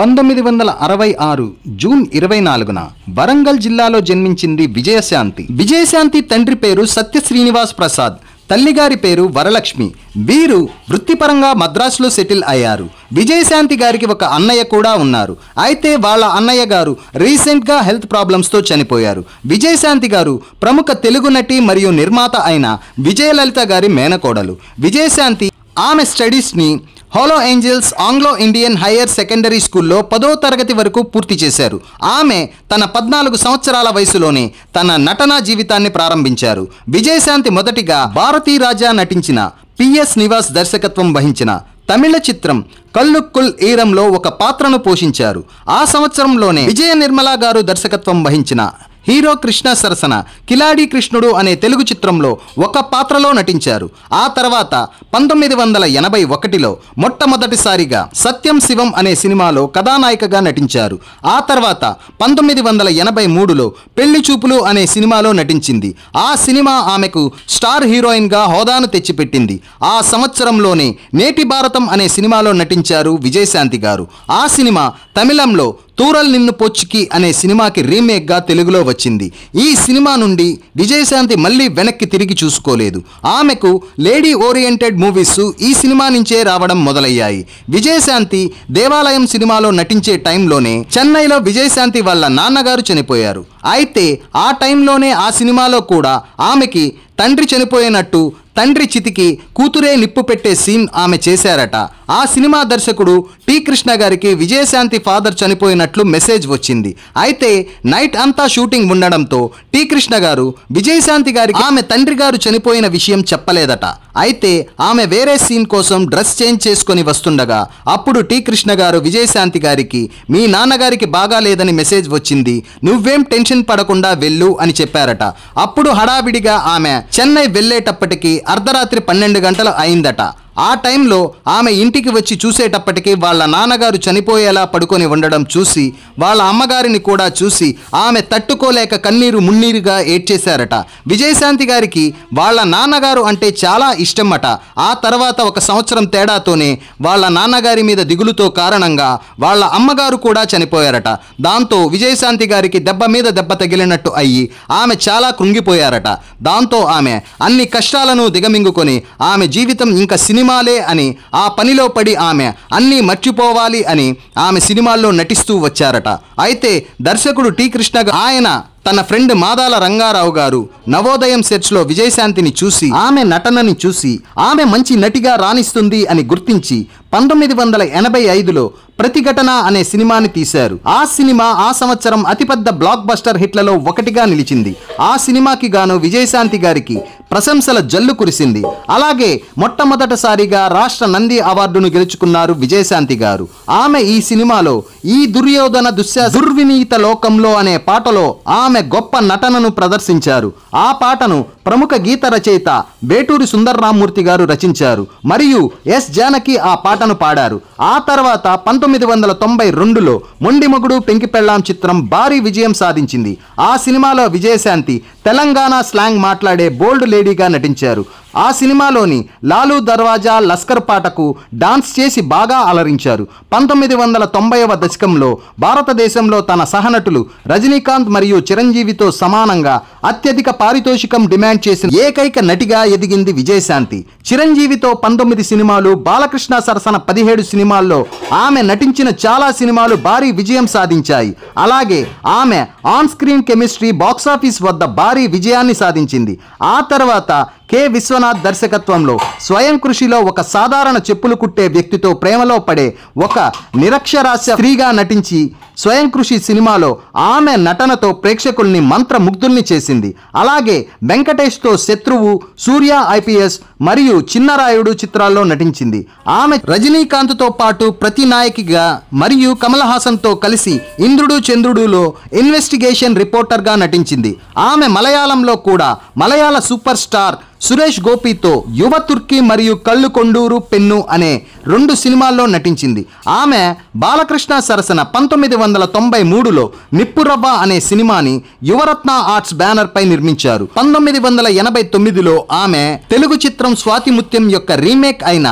పంతొమ్మిది వందల అరవై ఆరు జూన్ ఇరవై నాలుగున వరంగల్ జిల్లాలో జన్మించింది విజయశాంతి విజయశాంతి తండ్రి పేరు సత్య శ్రీనివాస్ ప్రసాద్ తల్లిగారి పేరు వరలక్ష్మి వీరు వృత్తిపరంగా మద్రాసులో సెటిల్ అయ్యారు విజయశాంతి గారికి ఒక అన్నయ్య కూడా ఉన్నారు అయితే వాళ్ళ అన్నయ్య గారు రీసెంట్గా హెల్త్ ప్రాబ్లమ్స్తో చనిపోయారు విజయశాంతి గారు ప్రముఖ తెలుగు నటి మరియు నిర్మాత అయిన విజయలలిత గారి మేనకోడలు విజయశాంతి ఆమె స్టడీస్ని holy angels anglo Indian higher secondary స్కూల్లో పదో తరగతి వరకు పూర్తి చేశారు ఆమె తన పద్నాలుగు సంవత్సరాల వయసులోనే తన నటనా జీవితాన్ని ప్రారంభించారు విజయశాంతి మొదటిగా భారతీ రాజా నటించిన పిఎస్ నివాస్ దర్శకత్వం వహించిన తమిళ చిత్రం కల్లుక్కుల్ ఈరంలో ఒక పాత్రను పోషించారు ఆ సంవత్సరంలోనే విజయ నిర్మలా గారు దర్శకత్వం వహించిన హీరో కృష్ణ సరసన కిలాడి కృష్ణుడు అనే తెలుగు చిత్రంలో ఒక పాత్రలో నటించారు ఆ తర్వాత పంతొమ్మిది వందల ఎనభై ఒకటిలో మొట్టమొదటిసారిగా సత్యం శివం అనే సినిమాలో కథానాయికగా నటించారు ఆ తర్వాత పంతొమ్మిది వందల ఎనభై మూడులో పెళ్లి చూపులు అనే సినిమాలో నటించింది ఆ సినిమా ఆమెకు స్టార్ హీరోయిన్గా హోదాను తెచ్చిపెట్టింది ఆ సంవత్సరంలోనే నేటి భారతం అనే సినిమాలో నటించారు విజయశాంతి గారు ఆ సినిమా తమిళంలో తూరల్ నిన్ను పొచ్చుకి అనే సినిమాకి రీమేక్గా తెలుగులో వచ్చింది ఈ సినిమా నుండి విజయశాంతి మళ్ళీ వెనక్కి తిరిగి చూసుకోలేదు ఆమెకు లేడీ ఓరియంటెడ్ మూవీస్ ఈ సినిమా నుంచే రావడం మొదలయ్యాయి విజయశాంతి దేవాలయం సినిమాలో నటించే టైంలోనే చెన్నైలో విజయశాంతి వాళ్ళ నాన్నగారు చనిపోయారు అయితే ఆ టైంలోనే ఆ సినిమాలో కూడా ఆమెకి తండ్రి చనిపోయినట్టు తండ్రి చితికి కూతురే నిప్పు పెట్టే సీన్ ఆమె చేశారట ఆ సినిమా దర్శకుడు పి కృష్ణ గారికి విజయశాంతి ఫాదర్ చనిపోయినట్లు మెసేజ్ వచ్చింది అయితే నైట్ అంతా షూటింగ్ ఉండడంతో టి కృష్ణ గారు విజయశాంతి గారికి ఆమె తండ్రి గారు చనిపోయిన విషయం చెప్పలేదట అయితే ఆమె వేరే సీన్ కోసం డ్రెస్ చేంజ్ చేసుకొని వస్తుండగా అప్పుడు టి కృష్ణ గారు విజయశాంతి గారికి మీ నాన్నగారికి బాగాలేదని మెసేజ్ వచ్చింది నువ్వేం టెన్షన్ పడకుండా వెళ్ళు అని చెప్పారట అప్పుడు హడావిడిగా ఆమె చెన్నై వెళ్ళేటప్పటికి అర్ధరాత్రి పన్నెండు గంటలు అయిందట ఆ టైంలో ఆమె ఇంటికి వచ్చి చూసేటప్పటికీ వాళ్ళ నాన్నగారు చనిపోయేలా పడుకొని ఉండడం చూసి వాళ్ళ అమ్మగారిని కూడా చూసి ఆమె తట్టుకోలేక కన్నీరు మున్నీరుగా ఏడ్చేశారట విజయశాంతి గారికి వాళ్ళ నాన్నగారు అంటే చాలా ఇష్టమట ఆ తర్వాత ఒక సంవత్సరం తేడాతోనే వాళ్ళ నాన్నగారి మీద దిగులుతో కారణంగా వాళ్ళ అమ్మగారు కూడా చనిపోయారట దాంతో విజయశాంతి గారికి దెబ్బ మీద దెబ్బ తగిలినట్టు అయ్యి ఆమె చాలా కృంగిపోయారట దాంతో ఆమె అన్ని కష్టాలను దిగమింగుకొని ఆమె జీవితం ఇంకా సినిమా సినిమాలే అని ఆ పనిలో పడి ఆమె అన్నీ మర్చిపోవాలి అని ఆమె సినిమాల్లో నటిస్తూ వచ్చారట అయితే దర్శకుడు టీ కృష్ణ ఆయన తన ఫ్రెండ్ మాదాల రంగారావు గారు నవోదయం సెర్చ్లో విజయశాంతిని చూసి ఆమె నటనని చూసి ఆమె మంచి నటిగా రాణిస్తుంది అని గుర్తించి పంతొమ్మిది వందల ఎనభై ఐదులో ప్రతిఘటన అనే సినిమాని తీశారు ఆ సినిమా ఆ సంవత్సరం అతిపెద్ద బ్లాక్ బస్టర్ హిట్లలో ఒకటిగా నిలిచింది ఆ సినిమాకి గాను విజయశాంతి గారికి ప్రశంసల జల్లు కురిసింది అలాగే మొట్టమొదటిసారిగా రాష్ట్ర నంది అవార్డును గెలుచుకున్నారు విజయశాంతి గారు ఆమె ఈ సినిమాలో ఈ దుర్యోధన దుశ్య దుర్వినీత లోకంలో అనే పాటలో ఆమె గొప్ప నటనను ప్రదర్శించారు ఆ పాటను ప్రముఖ గీత రచయిత వేటూరి సుందర్రామూర్తి గారు రచించారు మరియు ఎస్ జానకి ఆ పాటను పాడారు ఆ తర్వాత పంతొమ్మిది వందల తొంభై రెండులో మొండిమగుడు పెంకిపెళ్ళాం చిత్రం భారీ విజయం సాధించింది ఆ సినిమాలో విజయశాంతి తెలంగాణ స్లాంగ్ మాట్లాడే బోల్డ్ లేడీగా నటించారు ఆ సినిమాలోని లాలూ దర్వాజా లస్కర్ పాటకు డాన్స్ చేసి బాగా అలరించారు పంతొమ్మిది వందల తొంభైవ దశకంలో భారతదేశంలో తన సహనటులు రజనీకాంత్ మరియు చిరంజీవితో సమానంగా అత్యధిక పారితోషికం డిమాండ్ చేసిన ఏకైక నటిగా ఎదిగింది విజయశాంతి చిరంజీవితో పంతొమ్మిది సినిమాలు బాలకృష్ణ సరసన పదిహేడు సినిమాల్లో ఆమె నటించిన చాలా సినిమాలు భారీ విజయం సాధించాయి అలాగే ఆమె ఆన్ స్క్రీన్ కెమిస్ట్రీ బాక్సాఫీస్ వద్ద భారీ విజయాన్ని సాధించింది ఆ తర్వాత కె విశ్వనాథ్ దర్శకత్వంలో స్వయం కృషిలో ఒక సాధారణ చెప్పులు కుట్టే వ్యక్తితో ప్రేమలో పడే ఒక నిరక్షరాస్య స్త్రీగా నటించి స్వయం కృషి సినిమాలో ఆమె నటనతో ప్రేక్షకుల్ని మంత్రముగ్ధుల్ని చేసింది అలాగే వెంకటేష్తో శత్రువు సూర్య ఐపీఎస్ మరియు చిన్నరాయుడు చిత్రాల్లో నటించింది ఆమె రజనీకాంత్తో పాటు ప్రతి నాయకిగా మరియు కమల్ హాసన్తో కలిసి ఇంద్రుడు చంద్రుడులో ఇన్వెస్టిగేషన్ రిపోర్టర్గా నటించింది ఆమె మలయాళంలో కూడా మలయాళ సూపర్ స్టార్ సురేష్ గోపితో యువ తుర్కీ మరియు కళ్ళు కొండూరు పెన్ను అనే రెండు సినిమాల్లో నటించింది ఆమె బాలకృష్ణ సరసన పంతొమ్మిది వందల తొంభై మూడులో నిప్పురవ్వ అనే సినిమాని యువరత్న ఆర్ట్స్ బ్యానర్ పై నిర్మించారు పంతొమ్మిది వందల ఎనభై తొమ్మిదిలో ఆమె తెలుగు చిత్రం స్వాతిముత్యం యొక్క రీమేక్ అయిన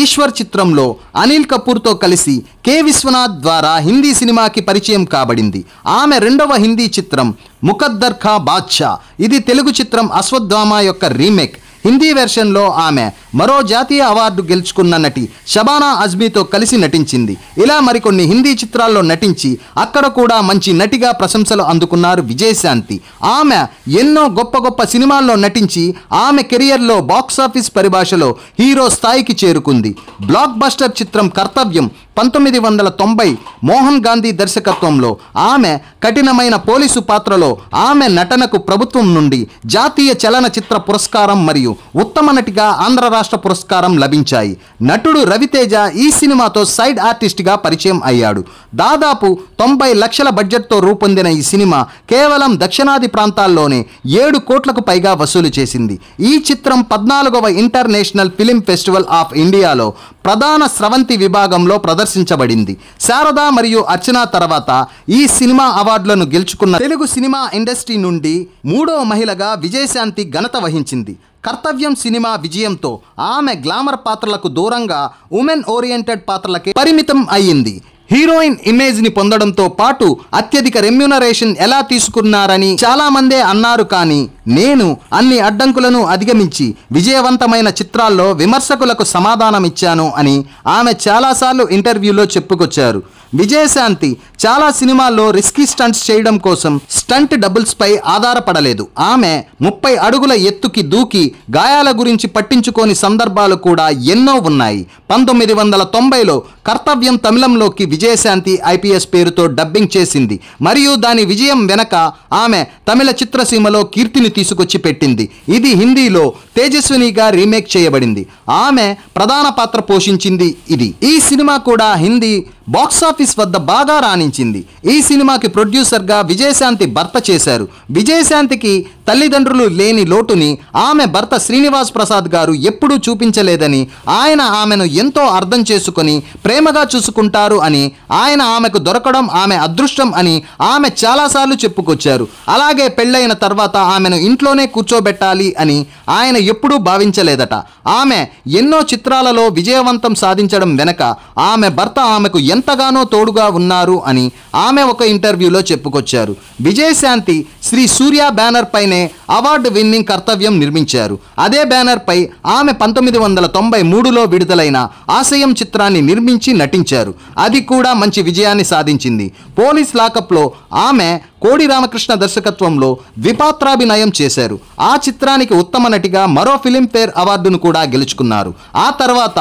ఈశ్వర్ చిత్రంలో అనిల్ కపూర్తో కలిసి కె విశ్వనాథ్ ద్వారా హిందీ సినిమాకి పరిచయం కాబడింది ఆమె రెండవ హిందీ చిత్రం ముఖద్దర్ఖా ఖా బాద్షా ఇది తెలుగు చిత్రం అశ్వత్థామ యొక్క రీమేక్ హిందీ వెర్షన్లో ఆమె మరో జాతీయ అవార్డు గెలుచుకున్న నటి షబానా అజ్మీతో కలిసి నటించింది ఇలా మరికొన్ని హిందీ చిత్రాల్లో నటించి అక్కడ కూడా మంచి నటిగా ప్రశంసలు అందుకున్నారు విజయశాంతి ఆమె ఎన్నో గొప్ప గొప్ప సినిమాల్లో నటించి ఆమె కెరియర్లో బాక్సాఫీస్ పరిభాషలో హీరో స్థాయికి చేరుకుంది బ్లాక్ బస్టర్ చిత్రం కర్తవ్యం పంతొమ్మిది వందల తొంభై మోహన్ గాంధీ దర్శకత్వంలో ఆమె కఠినమైన పోలీసు పాత్రలో ఆమె నటనకు ప్రభుత్వం నుండి జాతీయ చలనచిత్ర పురస్కారం మరియు ఉత్తమ నటిగా ఆంధ్ర రాష్ట్ర పురస్కారం లభించాయి నటుడు రవితేజ ఈ సినిమాతో సైడ్ ఆర్టిస్ట్గా పరిచయం అయ్యాడు దాదాపు తొంభై లక్షల బడ్జెట్తో రూపొందిన ఈ సినిమా కేవలం దక్షిణాది ప్రాంతాల్లోనే ఏడు కోట్లకు పైగా వసూలు చేసింది ఈ చిత్రం పద్నాలుగవ ఇంటర్నేషనల్ ఫిలిం ఫెస్టివల్ ఆఫ్ ఇండియాలో ప్రధాన స్రవంతి విభాగంలో ప్రదర్శించబడింది శారద మరియు అర్చన తర్వాత ఈ సినిమా అవార్డులను గెలుచుకున్న తెలుగు సినిమా ఇండస్ట్రీ నుండి మూడో మహిళగా విజయశాంతి ఘనత వహించింది కర్తవ్యం సినిమా విజయంతో ఆమె గ్లామర్ పాత్రలకు దూరంగా ఉమెన్ ఓరియంటెడ్ పాత్రలకే పరిమితం అయ్యింది హీరోయిన్ ఇమేజ్ ని పొందడంతో పాటు అత్యధిక రెమ్యునరేషన్ ఎలా తీసుకున్నారని చాలా మందే అన్నారు కానీ నేను అన్ని అడ్డంకులను అధిగమించి విజయవంతమైన చిత్రాల్లో విమర్శకులకు సమాధానం ఇచ్చాను అని ఆమె చాలాసార్లు ఇంటర్వ్యూలో చెప్పుకొచ్చారు విజయశాంతి చాలా సినిమాల్లో రిస్కీ స్టంట్స్ చేయడం కోసం స్టంట్ డబుల్స్పై ఆధారపడలేదు ఆమె ముప్పై అడుగుల ఎత్తుకి దూకి గాయాల గురించి పట్టించుకోని సందర్భాలు కూడా ఎన్నో ఉన్నాయి పంతొమ్మిది వందల తొంభైలో కర్తవ్యం తమిళంలోకి విజయశాంతి ఐపీఎస్ పేరుతో డబ్బింగ్ చేసింది మరియు దాని విజయం వెనక ఆమె తమిళ చిత్రసీమలో కీర్తిని తీసుకొచ్చి పెట్టింది ఇది హిందీలో తేజస్వినిగా రీమేక్ చేయబడింది ఆమె ప్రధాన పాత్ర పోషించింది ఇది ఈ సినిమా కూడా హిందీ బాక్సాఫీస్ వద్ద బాగా రాణించింది ఈ సినిమాకి ప్రొడ్యూసర్గా విజయశాంతి భర్త చేశారు విజయశాంతికి తల్లిదండ్రులు లేని లోటుని ఆమె భర్త శ్రీనివాస్ ప్రసాద్ గారు ఎప్పుడూ చూపించలేదని ఆయన ఆమెను ఎంతో అర్థం చేసుకొని ప్రేమగా చూసుకుంటారు అని ఆయన ఆమెకు దొరకడం ఆమె అదృష్టం అని ఆమె చాలాసార్లు చెప్పుకొచ్చారు అలాగే పెళ్ళైన తర్వాత ఆమెను ఇంట్లోనే కూర్చోబెట్టాలి అని ఆయన ఎప్పుడూ భావించలేదట ఆమె ఎన్నో చిత్రాలలో విజయవంతం సాధించడం వెనక ఆమె భర్త ఆమెకు ఎంతగానో తోడుగా ఉన్నారు అని ఆమె ఒక ఇంటర్వ్యూలో చెప్పుకొచ్చారు విజయశాంతి శ్రీ సూర్య బ్యానర్ పైనే అవార్డు విన్నింగ్ కర్తవ్యం నిర్మించారు అదే బ్యానర్పై ఆమె పంతొమ్మిది వందల తొంభై మూడులో విడుదలైన ఆశయం చిత్రాన్ని నిర్మించి నటించారు అది కూడా మంచి విజయాన్ని సాధించింది పోలీస్ లాకప్లో ఆమె కోడి రామకృష్ణ దర్శకత్వంలో ద్విపాత్రాభినయం చేశారు ఆ చిత్రానికి ఉత్తమ నటిగా మరో ఫిలింఫేర్ అవార్డును కూడా గెలుచుకున్నారు ఆ తర్వాత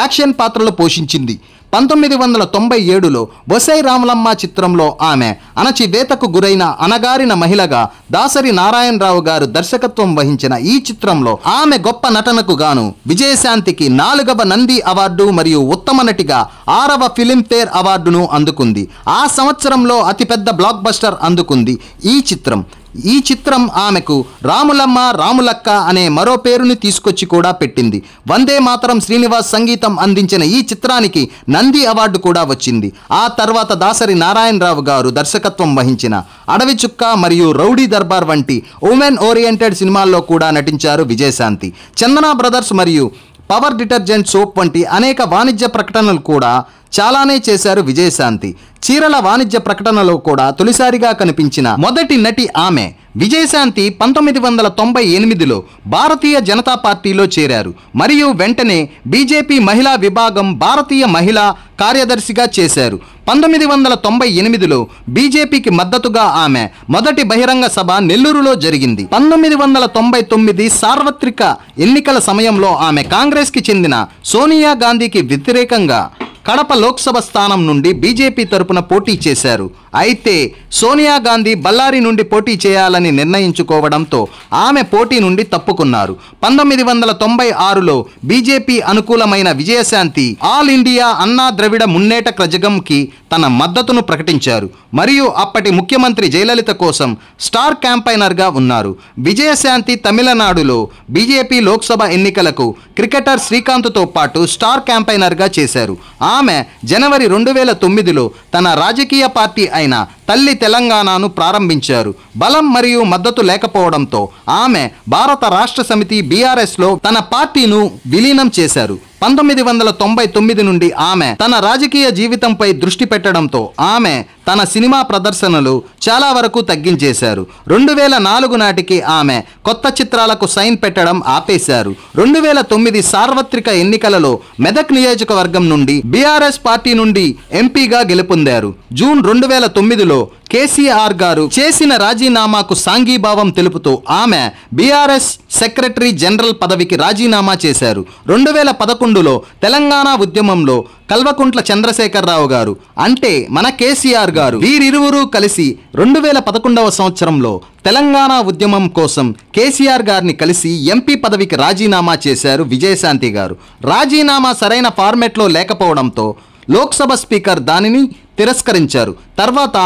యాక్షన్ పాత్రలు పోషించింది పంతొమ్మిది వందల తొంభై ఏడులో బొసై రాములమ్మ చిత్రంలో ఆమె అణచివేతకు గురైన అనగారిన మహిళగా దాసరి నారాయణరావు గారు దర్శకత్వం వహించిన ఈ చిత్రంలో ఆమె గొప్ప నటనకు గాను విజయశాంతికి నాలుగవ నంది అవార్డు మరియు ఉత్తమ నటిగా ఆరవ ఫిలింఫేర్ అవార్డును అందుకుంది ఆ సంవత్సరంలో అతిపెద్ద బ్లాక్ బస్టర్ అందుకుంది ఈ చిత్రం ఈ చిత్రం ఆమెకు రాములమ్మ రాములక్క అనే మరో పేరుని తీసుకొచ్చి కూడా పెట్టింది వందే మాతరం శ్రీనివాస్ సంగీతం అందించిన ఈ చిత్రానికి నంది అవార్డు కూడా వచ్చింది ఆ తర్వాత దాసరి నారాయణరావు గారు దర్శకత్వం వహించిన అడవి చుక్క మరియు రౌడీ దర్బార్ వంటి ఉమెన్ ఓరియంటెడ్ సినిమాల్లో కూడా నటించారు విజయశాంతి చందన బ్రదర్స్ మరియు పవర్ డిటర్జెంట్ సోప్ వంటి అనేక వాణిజ్య ప్రకటనలు కూడా చాలానే చేశారు విజయశాంతి చీరల వాణిజ్య ప్రకటనలో కూడా తొలిసారిగా కనిపించిన మొదటి నటి ఆమె విజయశాంతి పంతొమ్మిది వందల తొంభై ఎనిమిదిలో భారతీయ జనతా పార్టీలో చేరారు మరియు వెంటనే బీజేపీ మహిళా విభాగం భారతీయ మహిళా కార్యదర్శిగా చేశారు పంతొమ్మిది వందల తొంభై ఎనిమిదిలో బీజేపీకి మద్దతుగా ఆమె మొదటి బహిరంగ సభ నెల్లూరులో జరిగింది పంతొమ్మిది వందల తొంభై తొమ్మిది సార్వత్రిక ఎన్నికల సమయంలో ఆమె కాంగ్రెస్కి చెందిన సోనియా గాంధీకి వ్యతిరేకంగా కడప లోక్సభ స్థానం నుండి బీజేపీ తరపున పోటీ చేశారు అయితే సోనియా గాంధీ బళ్ళారి నుండి పోటీ చేయాలని నిర్ణయించుకోవడంతో ఆమె పోటీ నుండి తప్పుకున్నారు పంతొమ్మిది వందల తొంభై ఆరులో బీజేపీ అనుకూలమైన విజయశాంతి ఆల్ ఇండియా అన్నా ద్రవిడ మున్నేట క్రజగంకి తన మద్దతును ప్రకటించారు మరియు అప్పటి ముఖ్యమంత్రి జయలలిత కోసం స్టార్ క్యాంపైనర్గా ఉన్నారు విజయశాంతి తమిళనాడులో బీజేపీ లోక్సభ ఎన్నికలకు క్రికెటర్ శ్రీకాంత్తో పాటు స్టార్ క్యాంపైనర్గా చేశారు ఆమె జనవరి రెండు వేల తొమ్మిదిలో తన రాజకీయ పార్టీ ఆయన తల్లి తెలంగాణను ప్రారంభించారు బలం మరియు మద్దతు లేకపోవడంతో ఆమె భారత రాష్ట్ర సమితి బీఆర్ఎస్లో తన పార్టీను విలీనం చేశారు పంతొమ్మిది వందల తొంభై తొమ్మిది నుండి ఆమె తన రాజకీయ జీవితంపై దృష్టి పెట్టడంతో ఆమె తన సినిమా ప్రదర్శనలు చాలా వరకు తగ్గించేశారు రెండు వేల నాలుగు నాటికి ఆమె కొత్త చిత్రాలకు సైన్ పెట్టడం ఆపేశారు రెండు వేల తొమ్మిది సార్వత్రిక ఎన్నికలలో మెదక్ నియోజకవర్గం నుండి బీఆర్ఎస్ పార్టీ నుండి ఎంపీగా గెలుపొందారు జూన్ రెండు వేల తొమ్మిదిలో కేసీఆర్ గారు చేసిన రాజీనామాకు సాంఘీభావం తెలుపుతూ ఆమె బీఆర్ఎస్ సెక్రటరీ జనరల్ పదవికి రాజీనామా చేశారు రెండు వేల పదకొండులో తెలంగాణ ఉద్యమంలో కల్వకుంట్ల చంద్రశేఖరరావు గారు అంటే మన కేసీఆర్ గారు వీరిరువురు కలిసి రెండు వేల పదకొండవ సంవత్సరంలో తెలంగాణ ఉద్యమం కోసం కేసీఆర్ గారిని కలిసి ఎంపీ పదవికి రాజీనామా చేశారు విజయశాంతి గారు రాజీనామా సరైన ఫార్మెట్లో లేకపోవడంతో లోక్సభ స్పీకర్ దానిని తిరస్కరించారు తర్వాత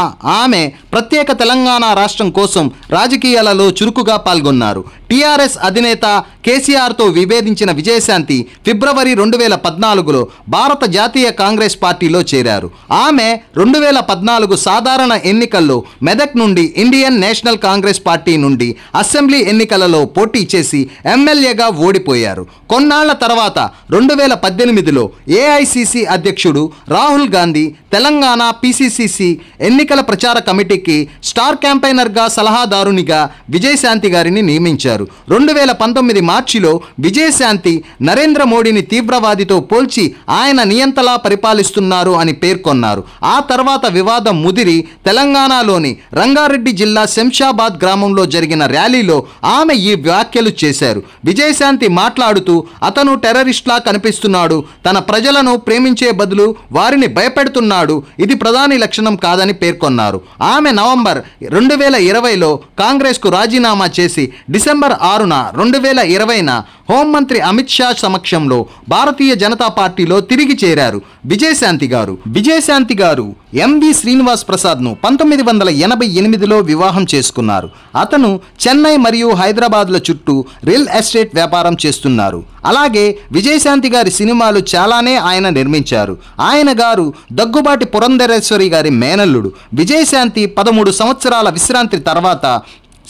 ఆమె ప్రత్యేక తెలంగాణ రాష్ట్రం కోసం రాజకీయాలలో చురుకుగా పాల్గొన్నారు టీఆర్ఎస్ అధినేత కేసీఆర్తో విభేదించిన విజయశాంతి ఫిబ్రవరి రెండు వేల పద్నాలుగులో భారత జాతీయ కాంగ్రెస్ పార్టీలో చేరారు ఆమె రెండు వేల పద్నాలుగు సాధారణ ఎన్నికల్లో మెదక్ నుండి ఇండియన్ నేషనల్ కాంగ్రెస్ పార్టీ నుండి అసెంబ్లీ ఎన్నికలలో పోటీ చేసి ఎమ్మెల్యేగా ఓడిపోయారు కొన్నాళ్ల తర్వాత రెండు వేల పద్దెనిమిదిలో ఏఐసిసి అధ్యక్షుడు రాహుల్ గాంధీ తెలంగాణ పిసిసిసి ఎన్నికల ప్రచార కమిటీకి స్టార్ క్యాంపైనర్గా సలహాదారునిగా విజయశాంతి గారిని నియమించారు రెండు వేల పంతొమ్మిది మార్చిలో విజయశాంతి నరేంద్ర మోడీని తీవ్రవాదితో పోల్చి ఆయన నియంతలా పరిపాలిస్తున్నారు అని పేర్కొన్నారు ఆ తర్వాత వివాదం ముదిరి తెలంగాణలోని రంగారెడ్డి జిల్లా శంషాబాద్ గ్రామంలో జరిగిన ర్యాలీలో ఆమె ఈ వ్యాఖ్యలు చేశారు విజయశాంతి మాట్లాడుతూ అతను టెర్రరిస్ట్లా కనిపిస్తున్నాడు తన ప్రజలను ప్రేమించే బదులు వారిని భయపెడుతున్నాడు ఇది ప్రధాని లక్షణం కాదని పేర్కొన్నారు ఆమె నవంబర్ రెండు వేల ఇరవైలో కాంగ్రెస్కు రాజీనామా చేసి డిసెంబర్ ఆరున రెండు వేల ఇరవైన హోంమంత్రి అమిత్ షా సమక్షంలో భారతీయ జనతా పార్టీలో తిరిగి చేరారు విజయశాంతి గారు విజయశాంతి గారు ఎంవి శ్రీనివాస్ ప్రసాద్ను పంతొమ్మిది వందల ఎనభై ఎనిమిదిలో వివాహం చేసుకున్నారు అతను చెన్నై మరియు హైదరాబాద్ల చుట్టూ రియల్ ఎస్టేట్ వ్యాపారం చేస్తున్నారు అలాగే విజయశాంతి గారి సినిమాలు చాలానే ఆయన నిర్మించారు ఆయన గారు దగ్గుబాటి పురంధరేశ్వరి గారి మేనల్లుడు విజయశాంతి పదమూడు సంవత్సరాల విశ్రాంతి తర్వాత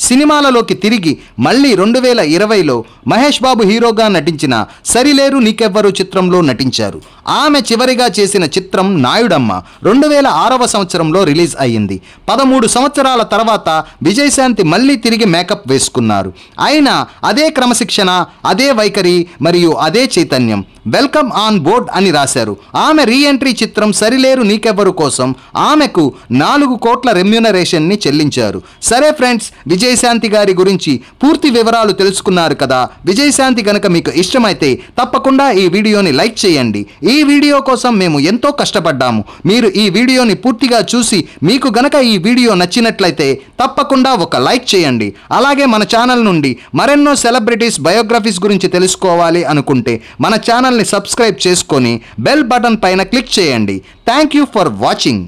సినిమాలలోకి తిరిగి మళ్ళీ రెండు వేల ఇరవైలో మహేష్ బాబు హీరోగా నటించిన సరిలేరు నీకెవ్వరు చిత్రంలో నటించారు ఆమె చివరిగా చేసిన చిత్రం నాయుడమ్మ రెండు వేల ఆరవ సంవత్సరంలో రిలీజ్ అయ్యింది పదమూడు సంవత్సరాల తర్వాత విజయశాంతి మళ్ళీ తిరిగి మేకప్ వేసుకున్నారు అయినా అదే క్రమశిక్షణ అదే వైఖరి మరియు అదే చైతన్యం వెల్కమ్ ఆన్ బోర్డ్ అని రాశారు ఆమె రీఎంట్రీ చిత్రం సరిలేరు నీకెవ్వరు కోసం ఆమెకు నాలుగు కోట్ల ని చెల్లించారు సరే ఫ్రెండ్స్ విజయశాంతి గారి గురించి పూర్తి వివరాలు తెలుసుకున్నారు కదా విజయశాంతి గనక మీకు ఇష్టమైతే తప్పకుండా ఈ వీడియోని లైక్ చేయండి ఈ వీడియో కోసం మేము ఎంతో కష్టపడ్డాము మీరు ఈ వీడియోని పూర్తిగా చూసి మీకు గనక ఈ వీడియో నచ్చినట్లయితే తప్పకుండా ఒక లైక్ చేయండి అలాగే మన ఛానల్ నుండి మరెన్నో సెలబ్రిటీస్ బయోగ్రఫీస్ గురించి తెలుసుకోవాలి అనుకుంటే మన ఛానల్ని సబ్స్క్రైబ్ చేసుకొని బెల్ బటన్ పైన క్లిక్ చేయండి థ్యాంక్ యూ ఫర్ వాచింగ్